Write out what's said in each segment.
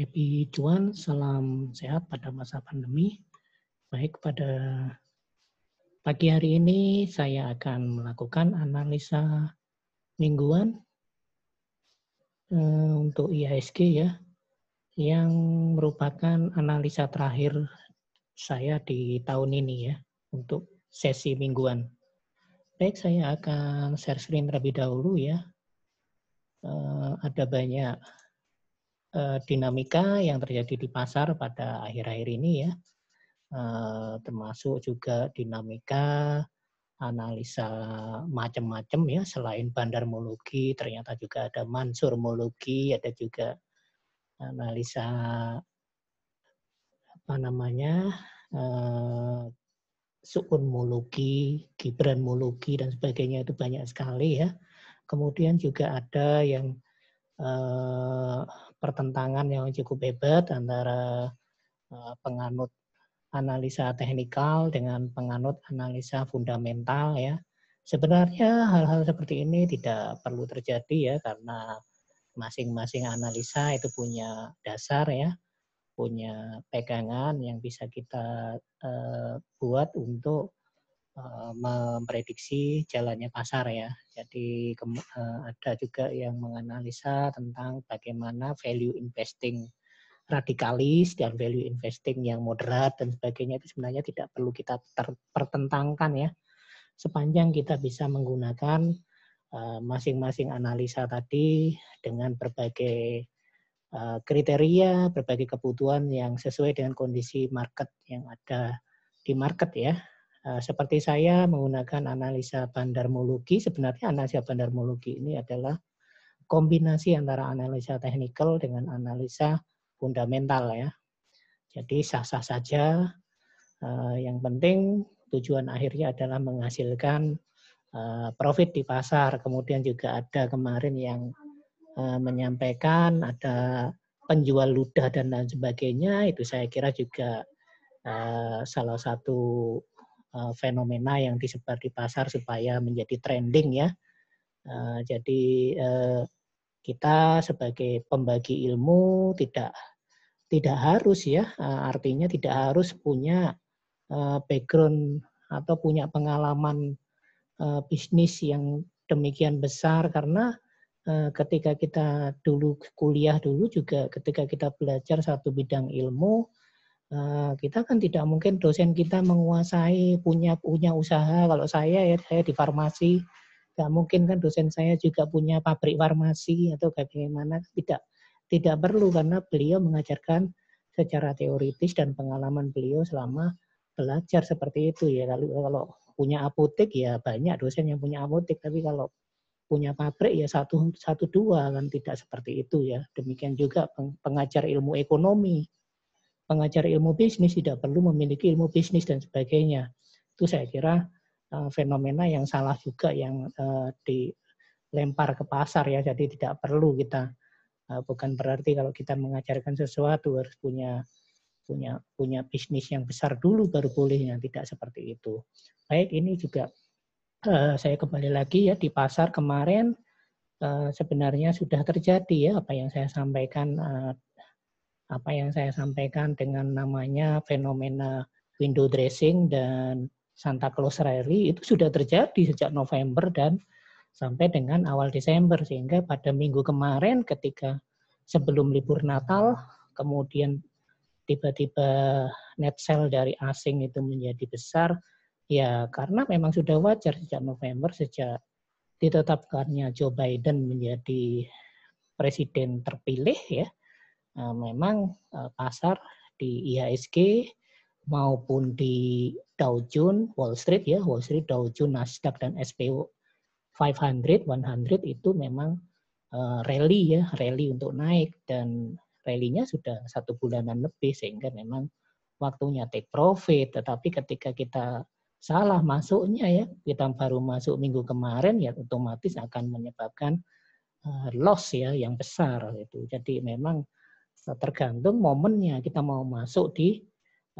Happy cuan, salam sehat pada masa pandemi. Baik, pada pagi hari ini saya akan melakukan analisa mingguan eh, untuk IHSG ya, yang merupakan analisa terakhir saya di tahun ini ya, untuk sesi mingguan. Baik, saya akan share screen terlebih dahulu ya. Eh, ada banyak Eh, dinamika yang terjadi di pasar pada akhir-akhir ini ya, eh, termasuk juga dinamika analisa macam-macam ya selain bandar bandarmologi ternyata juga ada mansur mansurmologi ada juga analisa apa namanya mologi eh, suunmologi gibranmologi dan sebagainya itu banyak sekali ya kemudian juga ada yang pertentangan yang cukup hebat antara eh, penganut analisa teknikal dengan penganut analisa fundamental ya. Sebenarnya hal-hal seperti ini tidak perlu terjadi ya karena masing-masing analisa itu punya dasar ya, punya pegangan yang bisa kita uh, buat untuk Eh, memprediksi jalannya pasar ya. Jadi eh, ada juga yang menganalisa tentang bagaimana value investing radikalis dan value investing yang moderat dan sebagainya itu sebenarnya tidak perlu kita pertentangkan ya. Sepanjang kita bisa menggunakan eh, masing-masing analisa tadi dengan berbagai kriteria, berbagai kebutuhan yang sesuai dengan kondisi market yang ada di market ya. Eh, seperti saya menggunakan analisa bandarmologi, sebenarnya analisa bandarmologi ini adalah kombinasi antara analisa teknikal dengan analisa fundamental ya. Jadi sah-sah saja, eh, yang penting tujuan akhirnya adalah menghasilkan eh, profit di pasar. Kemudian juga ada kemarin yang menyampaikan ada penjual ludah dan lain sebagainya, itu saya kira juga salah satu Eh, fenomena yang disebar di pasar supaya menjadi trending ya. Eh, jadi eh, kita sebagai pembagi ilmu tidak tidak harus ya, artinya tidak harus punya background atau punya pengalaman bisnis yang demikian besar karena ketika kita dulu kuliah dulu juga ketika kita belajar satu bidang ilmu Nah, kita kan tidak mungkin dosen kita menguasai punya punya usaha. Kalau saya ya saya di farmasi, nggak mungkin kan dosen saya juga punya pabrik farmasi atau bagaimana tidak tidak perlu karena beliau mengajarkan secara teoritis dan pengalaman beliau selama belajar seperti itu ya. Kalau kalau punya apotek ya banyak dosen yang punya apotek, tapi kalau punya pabrik ya satu satu dua kan tidak seperti itu ya. Demikian juga pengajar ilmu ekonomi pengajar ilmu bisnis tidak perlu memiliki ilmu bisnis dan sebagainya. Itu saya kira uh, fenomena yang salah juga yang uh, dilempar ke pasar ya. Jadi tidak perlu kita uh, bukan berarti kalau kita mengajarkan sesuatu harus punya punya punya bisnis yang besar dulu baru boleh yang tidak seperti itu. Baik, ini juga uh, saya kembali lagi ya di pasar kemarin uh, sebenarnya sudah terjadi ya apa yang saya sampaikan uh, apa yang saya sampaikan dengan namanya fenomena window dressing dan Santa Claus Rally itu sudah terjadi sejak November dan sampai dengan awal Desember sehingga pada minggu kemarin ketika sebelum libur Natal kemudian tiba-tiba net sale dari asing itu menjadi besar ya karena memang sudah wajar sejak November sejak ditetapkannya Joe Biden menjadi presiden terpilih ya Eh, memang eh, pasar di IHSG maupun di Dow Jones, Wall Street ya, Wall Street, Dow Jones, Nasdaq dan SPO 500, 100 itu memang eh, rally ya, rally untuk naik dan rally-nya sudah satu bulanan lebih sehingga memang waktunya take profit. Tetapi ketika kita salah masuknya ya, kita baru masuk minggu kemarin ya otomatis akan menyebabkan loss ya yang besar itu. Jadi memang Nah, tergantung momennya kita mau masuk di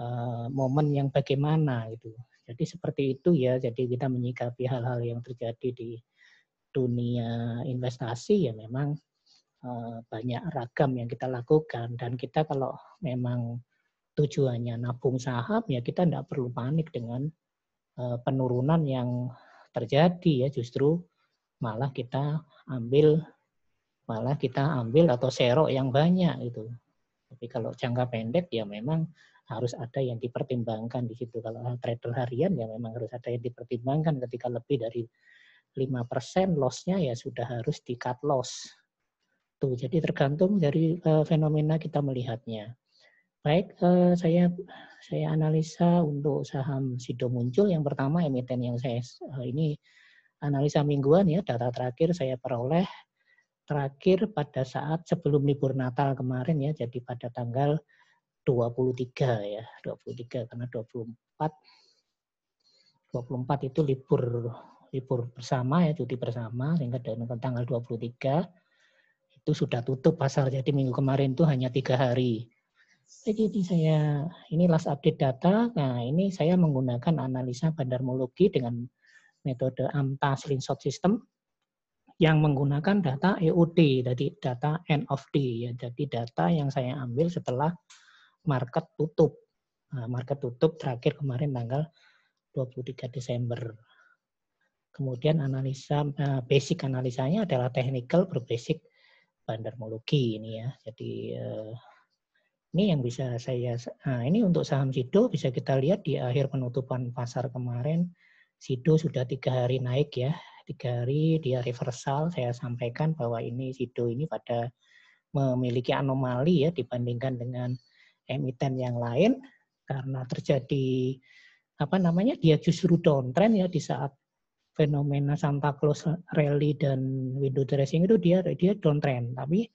uh, momen yang bagaimana gitu. Jadi seperti itu ya. Jadi kita menyikapi hal-hal yang terjadi di dunia investasi ya memang uh, banyak ragam yang kita lakukan dan kita kalau memang tujuannya nabung saham ya kita tidak perlu panik dengan uh, penurunan yang terjadi ya justru malah kita ambil malah kita ambil atau serok yang banyak itu. Tapi kalau jangka pendek ya memang harus ada yang dipertimbangkan di situ. Kalau trader harian ya memang harus ada yang dipertimbangkan ketika lebih dari 5% loss-nya ya sudah harus di cut loss. Tuh, jadi tergantung dari uh, fenomena kita melihatnya. Baik, uh, saya saya analisa untuk saham Sido muncul yang pertama emiten yang saya uh, ini analisa mingguan ya data terakhir saya peroleh terakhir pada saat sebelum libur Natal kemarin ya, jadi pada tanggal 23 ya, 23 karena 24 24 itu libur libur bersama ya, cuti bersama sehingga dengan tanggal 23 itu sudah tutup pasar. Jadi minggu kemarin itu hanya tiga hari. Jadi saya ini last update data. Nah, ini saya menggunakan analisa bandarmologi dengan metode AMTA slingshot system yang menggunakan data EOD, jadi data end of day, ya, jadi data yang saya ambil setelah market tutup. Nah, market tutup terakhir kemarin tanggal 23 Desember. Kemudian analisa eh, basic analisanya adalah technical berbasic bandarmologi ini ya. Jadi eh, ini yang bisa saya nah ini untuk saham Sido bisa kita lihat di akhir penutupan pasar kemarin Sido sudah tiga hari naik ya tiga hari dia reversal, saya sampaikan bahwa ini SIDO ini pada memiliki anomali ya dibandingkan dengan emiten yang lain karena terjadi apa namanya dia justru downtrend ya di saat fenomena Santa Claus rally dan window dressing itu dia dia downtrend tapi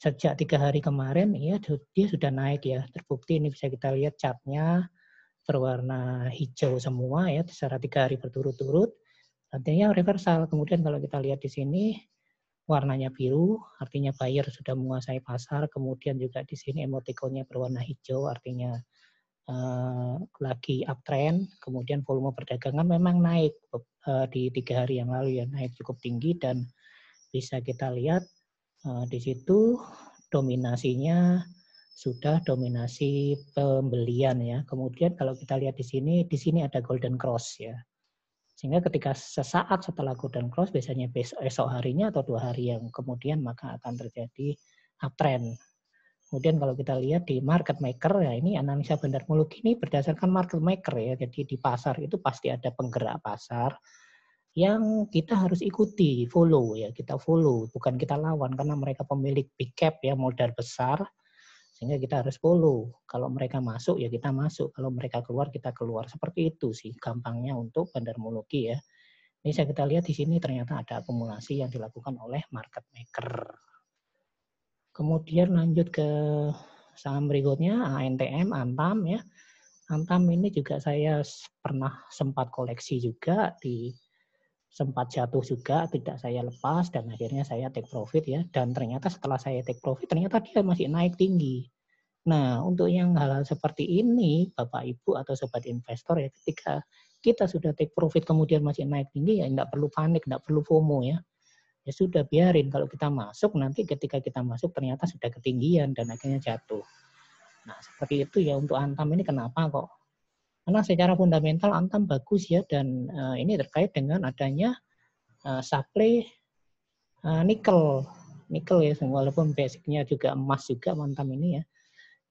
sejak tiga hari kemarin ya dia sudah naik ya terbukti ini bisa kita lihat catnya berwarna hijau semua ya secara tiga hari berturut-turut Artinya reversal. Kemudian kalau kita lihat di sini, warnanya biru, artinya buyer sudah menguasai pasar. Kemudian juga di sini emotikonnya berwarna hijau, artinya uh, lagi uptrend. Kemudian volume perdagangan memang naik uh, di tiga hari yang lalu ya, naik cukup tinggi dan bisa kita lihat uh, di situ dominasinya sudah dominasi pembelian ya. Kemudian kalau kita lihat di sini, di sini ada golden cross ya. Sehingga ketika sesaat setelah golden cross, biasanya besok, esok harinya atau dua hari yang kemudian maka akan terjadi uptrend. Kemudian kalau kita lihat di market maker, ya ini analisa bandar muluk ini berdasarkan market maker ya. Jadi di pasar itu pasti ada penggerak pasar yang kita harus ikuti, follow ya, kita follow, bukan kita lawan karena mereka pemilik big cap ya, modal besar sehingga kita harus follow. Kalau mereka masuk ya kita masuk, kalau mereka keluar kita keluar. Seperti itu sih gampangnya untuk bandarmologi ya. Ini saya kita lihat di sini ternyata ada akumulasi yang dilakukan oleh market maker. Kemudian lanjut ke saham berikutnya ANTM, Antam ya. Antam ini juga saya pernah sempat koleksi juga di sempat jatuh juga, tidak saya lepas dan akhirnya saya take profit ya. Dan ternyata setelah saya take profit ternyata dia masih naik tinggi. Nah, untuk yang hal-hal seperti ini, Bapak Ibu atau sobat investor ya ketika kita sudah take profit kemudian masih naik tinggi ya tidak perlu panik, tidak perlu FOMO ya. Ya sudah biarin kalau kita masuk nanti ketika kita masuk ternyata sudah ketinggian dan akhirnya jatuh. Nah, seperti itu ya untuk Antam ini kenapa kok karena secara fundamental antam bagus ya dan uh, ini terkait dengan adanya uh, eh, supply uh, eh, nikel nikel ya walaupun basicnya juga emas juga antam ini ya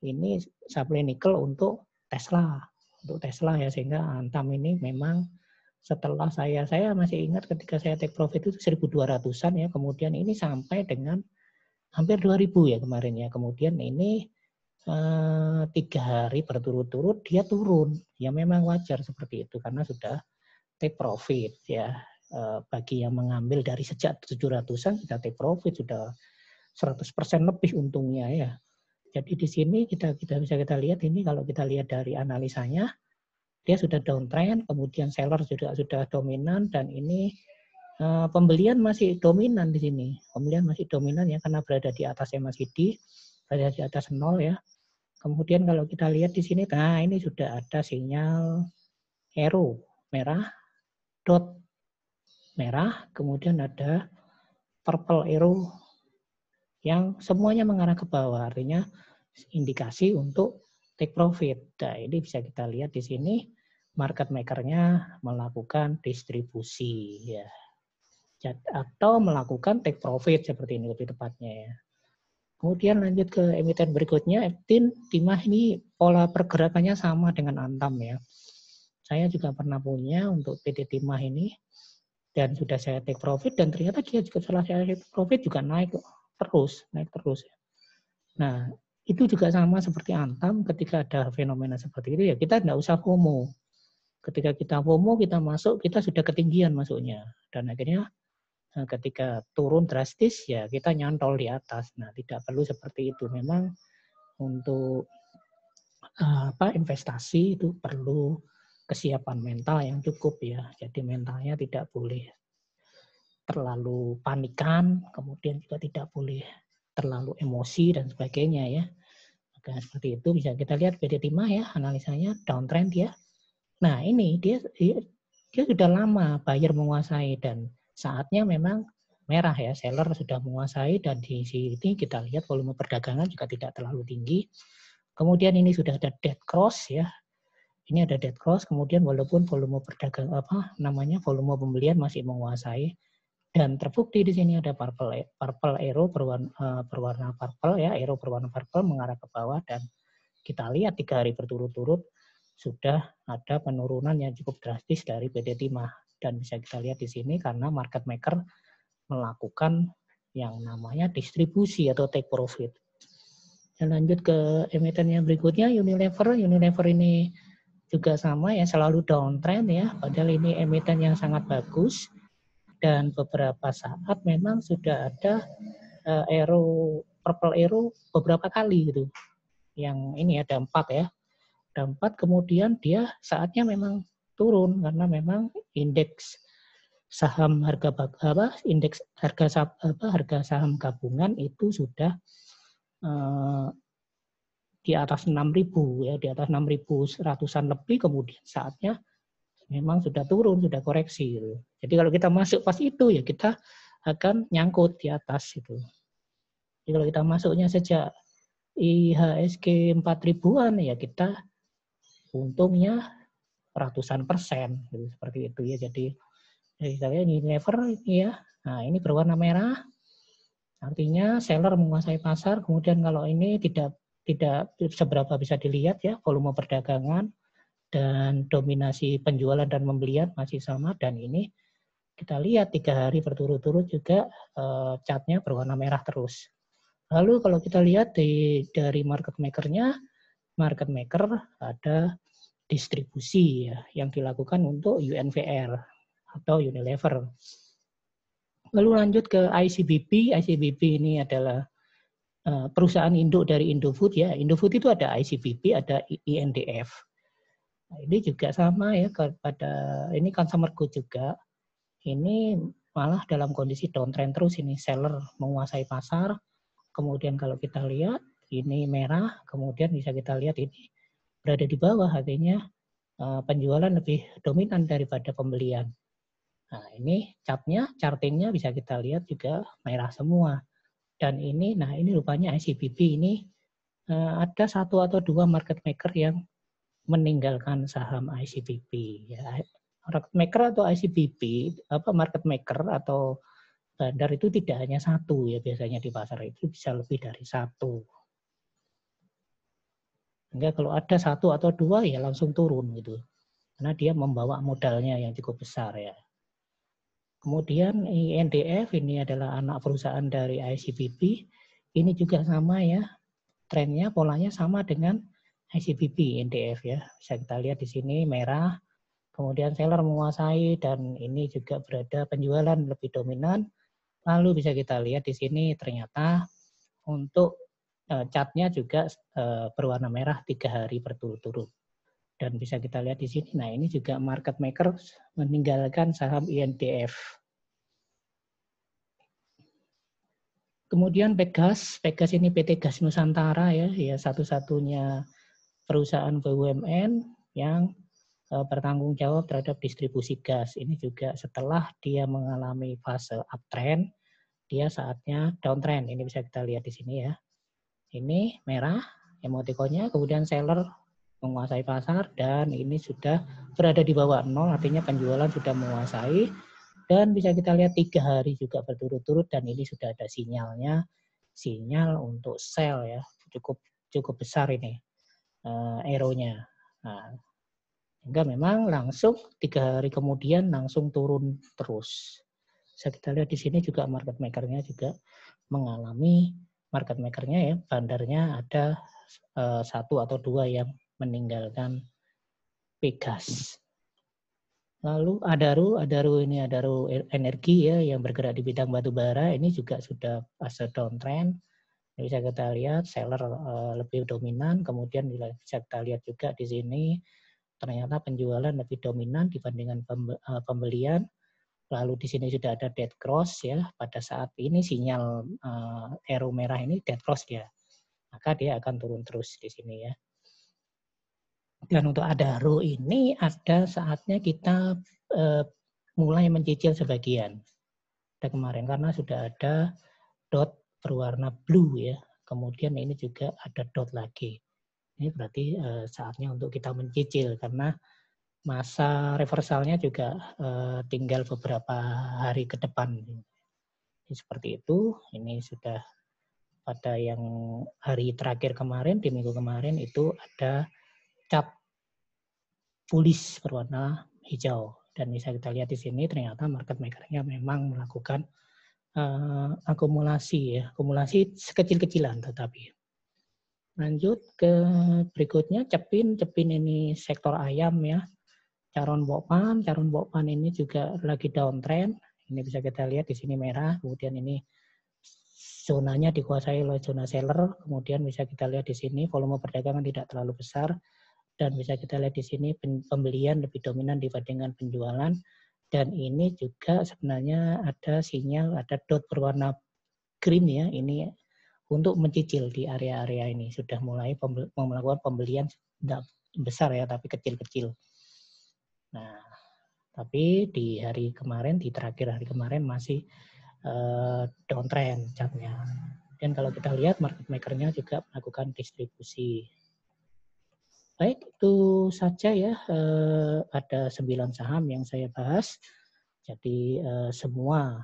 ini supply nikel untuk Tesla untuk Tesla ya sehingga antam ini memang setelah saya saya masih ingat ketika saya take profit itu 1200-an ya kemudian ini sampai dengan hampir 2000 ya kemarin ya kemudian ini Eh, tiga hari berturut-turut dia turun. Ya memang wajar seperti itu karena sudah take profit ya. Eh, bagi yang mengambil dari sejak 700-an kita take profit sudah 100% lebih untungnya ya. Jadi di sini kita kita bisa kita lihat ini kalau kita lihat dari analisanya dia sudah downtrend, kemudian seller juga sudah dominan dan ini eh, pembelian masih dominan di sini. Pembelian masih dominan ya karena berada di atas MACD, berada di atas nol ya. Kemudian kalau kita lihat di sini, nah ini sudah ada sinyal arrow merah, dot merah, kemudian ada purple arrow yang semuanya mengarah ke bawah, artinya indikasi untuk take profit. Nah ini bisa kita lihat di sini market makernya melakukan distribusi ya atau melakukan take profit seperti ini lebih tepatnya ya. Kemudian lanjut ke emiten berikutnya, eptin timah ini pola pergerakannya sama dengan antam ya. Saya juga pernah punya untuk PT timah ini dan sudah saya take profit dan ternyata dia juga setelah saya take profit juga naik terus, naik terus. Ya. Nah, itu juga sama seperti antam ketika ada fenomena seperti itu ya kita tidak usah FOMO. Ketika kita FOMO, kita masuk, kita sudah ketinggian masuknya. Dan akhirnya Eh, ketika turun drastis ya kita nyantol di atas. Nah, tidak perlu seperti itu. Memang untuk eh, apa investasi itu perlu kesiapan mental yang cukup ya. Jadi mentalnya tidak boleh terlalu panikan, kemudian juga tidak boleh terlalu emosi dan sebagainya ya. Maka seperti itu bisa kita lihat BD5 ya analisanya downtrend ya. Nah, ini dia dia sudah lama buyer menguasai dan saatnya memang merah ya, seller sudah menguasai dan di sini kita lihat volume perdagangan juga tidak terlalu tinggi. Kemudian ini sudah ada dead cross ya. Ini ada dead cross, kemudian walaupun volume perdagang apa namanya volume pembelian masih menguasai dan terbukti di sini ada purple purple arrow berwarna, eh, berwarna purple ya, arrow berwarna purple mengarah ke bawah dan kita lihat tiga hari berturut-turut sudah ada penurunan yang cukup drastis dari PT Timah dan bisa kita lihat di sini karena market maker melakukan yang namanya distribusi atau take profit. Dan lanjut ke emiten yang berikutnya Unilever. Unilever ini juga sama ya selalu downtrend ya padahal ini emiten yang sangat bagus dan beberapa saat memang sudah ada uh, eh, arrow purple arrow beberapa kali gitu yang ini ya ada empat ya ada empat kemudian dia saatnya memang turun karena memang indeks saham harga apa indeks harga saham, apa harga saham gabungan itu sudah uh, di atas 6000 ya di atas 6000 ratusan lebih kemudian saatnya memang sudah turun sudah koreksi gitu. jadi kalau kita masuk pas itu ya kita akan nyangkut di atas itu jadi kalau kita masuknya sejak IHSG 4000-an ya kita untungnya ratusan persen gitu, seperti itu ya jadi dari ini lever, ya nah ini berwarna merah artinya seller menguasai pasar kemudian kalau ini tidak tidak seberapa bisa dilihat ya volume perdagangan dan dominasi penjualan dan pembelian masih sama dan ini kita lihat tiga hari berturut-turut juga e, catnya berwarna merah terus lalu kalau kita lihat di dari market makernya market maker ada distribusi ya, yang dilakukan untuk UNVR atau Unilever. Lalu lanjut ke ICBP. ICBP ini adalah eh, perusahaan induk dari Indofood ya. Indofood itu ada ICBP, ada INDF. Nah, ini juga sama ya pada ini consumer good juga. Ini malah dalam kondisi downtrend terus ini seller menguasai pasar. Kemudian kalau kita lihat ini merah, kemudian bisa kita lihat ini berada di bawah artinya eh, penjualan lebih dominan daripada pembelian. Nah, ini capnya, chartingnya bisa kita lihat juga merah semua. Dan ini, nah ini rupanya ICBB ini eh, ada satu atau dua market maker yang meninggalkan saham ICBB. Ya, market maker atau ICBB apa market maker atau dari itu tidak hanya satu ya biasanya di pasar itu bisa lebih dari satu. Sehingga kalau ada satu atau dua ya langsung turun gitu. Karena dia membawa modalnya yang cukup besar ya. Kemudian INDF ini adalah anak perusahaan dari ICBP. Ini juga sama ya, trennya polanya sama dengan ICBP Indf ya. Bisa kita lihat di sini merah, kemudian seller menguasai dan ini juga berada penjualan lebih dominan. Lalu bisa kita lihat di sini ternyata untuk Eh, catnya juga eh, berwarna merah tiga hari berturut-turut. Dan bisa kita lihat di sini, nah ini juga market maker meninggalkan saham INDF. Kemudian Pegas, Pegas ini PT Gas Nusantara ya, ya satu-satunya perusahaan BUMN yang eh, bertanggung jawab terhadap distribusi gas. Ini juga setelah dia mengalami fase uptrend, dia saatnya downtrend. Ini bisa kita lihat di sini ya. Ini merah emotikonnya, kemudian seller menguasai pasar dan ini sudah berada di bawah nol artinya penjualan sudah menguasai dan bisa kita lihat tiga hari juga berturut-turut dan ini sudah ada sinyalnya sinyal untuk sell ya cukup cukup besar ini uh, eh, eronya nah, sehingga memang langsung tiga hari kemudian langsung turun terus bisa kita lihat di sini juga market makernya juga mengalami market makernya ya bandarnya ada uh, satu atau dua yang meninggalkan Pegas. Lalu Adaru, Adaru ini Adaru energi ya yang bergerak di bidang batu bara ini juga sudah fase downtrend downtrend. Bisa kita lihat seller uh, lebih dominan, kemudian bisa kita lihat juga di sini ternyata penjualan lebih dominan dibandingkan eh, pembelian Lalu di sini sudah ada dead cross ya. Pada saat ini sinyal uh, eh, arrow merah ini dead cross dia. Maka dia akan turun terus di sini ya. Dan untuk ada row ini ada saatnya kita uh, mulai mencicil sebagian. Dan kemarin karena sudah ada dot berwarna blue ya. Kemudian ini juga ada dot lagi. Ini berarti uh, saatnya untuk kita mencicil karena masa reversalnya juga eh, tinggal beberapa hari ke depan. Jadi, seperti itu, ini sudah pada yang hari terakhir kemarin, di minggu kemarin itu ada cap pulis berwarna hijau. Dan bisa kita lihat di sini ternyata market makernya memang melakukan uh, akumulasi ya, akumulasi sekecil-kecilan tetapi. Lanjut ke berikutnya cepin, cepin ini sektor ayam ya. Caron Bokpan, Caron Bokpan ini juga lagi downtrend. Ini bisa kita lihat di sini merah, kemudian ini zonanya dikuasai oleh zona seller, kemudian bisa kita lihat di sini volume perdagangan tidak terlalu besar, dan bisa kita lihat di sini pembelian lebih dominan dibandingkan penjualan, dan ini juga sebenarnya ada sinyal, ada dot berwarna green ya, ini untuk mencicil di area-area ini. Sudah mulai pembel melakukan pembelian tidak besar ya, tapi kecil-kecil. Nah, tapi di hari kemarin, di terakhir hari kemarin masih uh, downtrend catnya. Dan kalau kita lihat market makernya juga melakukan distribusi. Baik, itu saja ya. Uh, ada sembilan saham yang saya bahas. Jadi uh, semua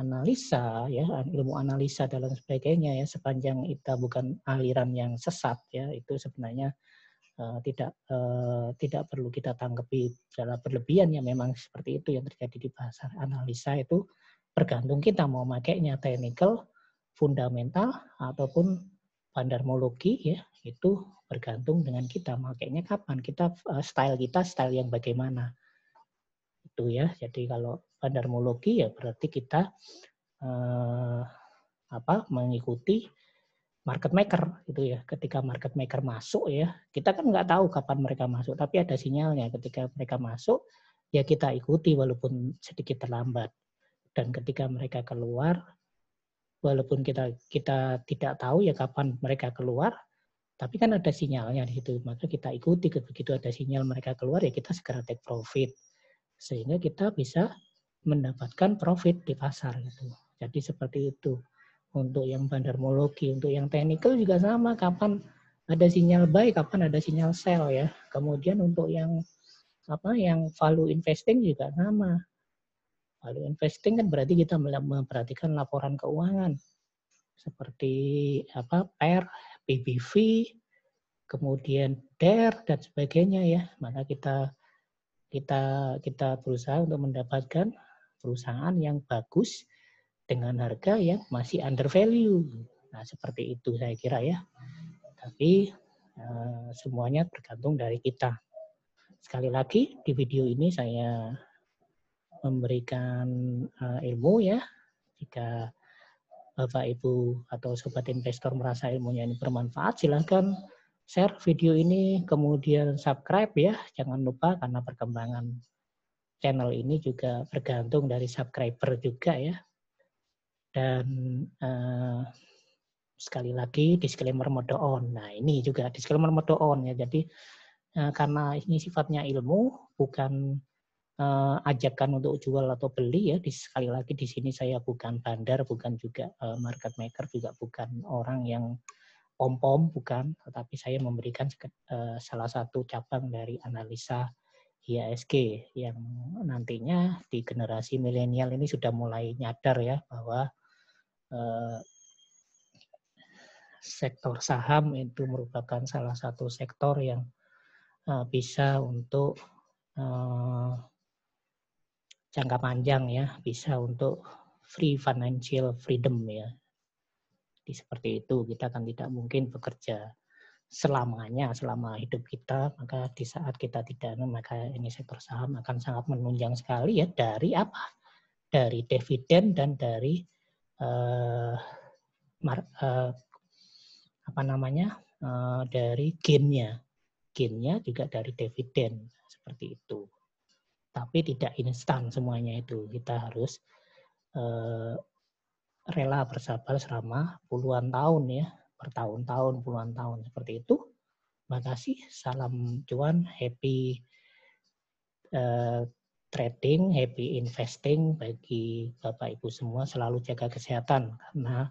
analisa ya ilmu analisa dan sebagainya ya sepanjang kita bukan aliran yang sesat ya itu sebenarnya Eh, tidak eh, tidak perlu kita tanggapi secara berlebihan ya memang seperti itu yang terjadi di pasar analisa itu bergantung kita mau makainya technical, fundamental ataupun pandarmologi ya itu bergantung dengan kita makainya kapan kita eh, style kita style yang bagaimana itu ya jadi kalau pandarmologi ya berarti kita uh, apa mengikuti market maker gitu ya ketika market maker masuk ya kita kan nggak tahu kapan mereka masuk tapi ada sinyalnya ketika mereka masuk ya kita ikuti walaupun sedikit terlambat dan ketika mereka keluar walaupun kita kita tidak tahu ya kapan mereka keluar tapi kan ada sinyalnya di situ maka kita ikuti begitu ada sinyal mereka keluar ya kita segera take profit sehingga kita bisa mendapatkan profit di pasar gitu jadi seperti itu untuk yang bandarmologi, untuk yang teknikal juga sama, kapan ada sinyal baik, kapan ada sinyal sell ya. Kemudian untuk yang apa yang value investing juga sama. Value investing kan berarti kita memperhatikan laporan keuangan seperti apa PER, PBV, kemudian DER dan sebagainya ya. Maka kita kita kita berusaha untuk mendapatkan perusahaan yang bagus dengan harga yang masih under value. Nah, seperti itu saya kira ya. Tapi eh, semuanya tergantung dari kita. Sekali lagi di video ini saya memberikan eh, ilmu ya. Jika Bapak Ibu atau sobat investor merasa ilmunya ini bermanfaat, silahkan share video ini kemudian subscribe ya. Jangan lupa karena perkembangan channel ini juga bergantung dari subscriber juga ya dan uh, sekali lagi disclaimer mode on. Nah, ini juga disclaimer mode on ya. Jadi uh, karena ini sifatnya ilmu bukan uh, ajakan untuk jual atau beli ya. Di, sekali lagi di sini saya bukan bandar, bukan juga uh, market maker, juga bukan orang yang pom-pom bukan, tetapi saya memberikan uh, salah satu cabang dari analisa IASG yang nantinya di generasi milenial ini sudah mulai nyadar ya bahwa Eh, sektor saham itu merupakan salah satu sektor yang eh, bisa untuk eh, jangka panjang ya, bisa untuk free financial freedom ya. Jadi seperti itu kita kan tidak mungkin bekerja selamanya selama hidup kita maka di saat kita tidak maka ini sektor saham akan sangat menunjang sekali ya dari apa dari dividen dan dari uh, mar, uh, apa namanya uh, dari gainnya, gainnya juga dari dividen seperti itu. Tapi tidak instan semuanya itu. Kita harus uh, rela bersabar selama puluhan tahun ya, bertahun-tahun, puluhan tahun seperti itu. Terima kasih, salam cuan, happy uh, trading, happy investing bagi Bapak Ibu semua selalu jaga kesehatan karena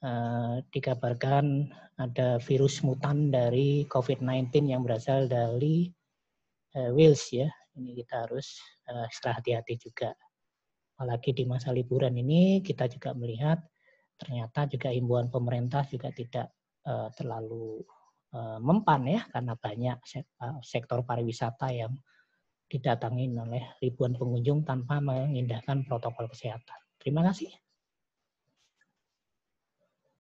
eh, dikabarkan ada virus mutan dari COVID-19 yang berasal dari uh, Wales ya. Ini kita harus uh, eh, setelah hati-hati juga. Apalagi di masa liburan ini kita juga melihat ternyata juga himbauan pemerintah juga tidak uh, terlalu uh, mempan ya karena banyak sektor pariwisata yang didatangi oleh ribuan pengunjung tanpa mengindahkan protokol kesehatan. Terima kasih.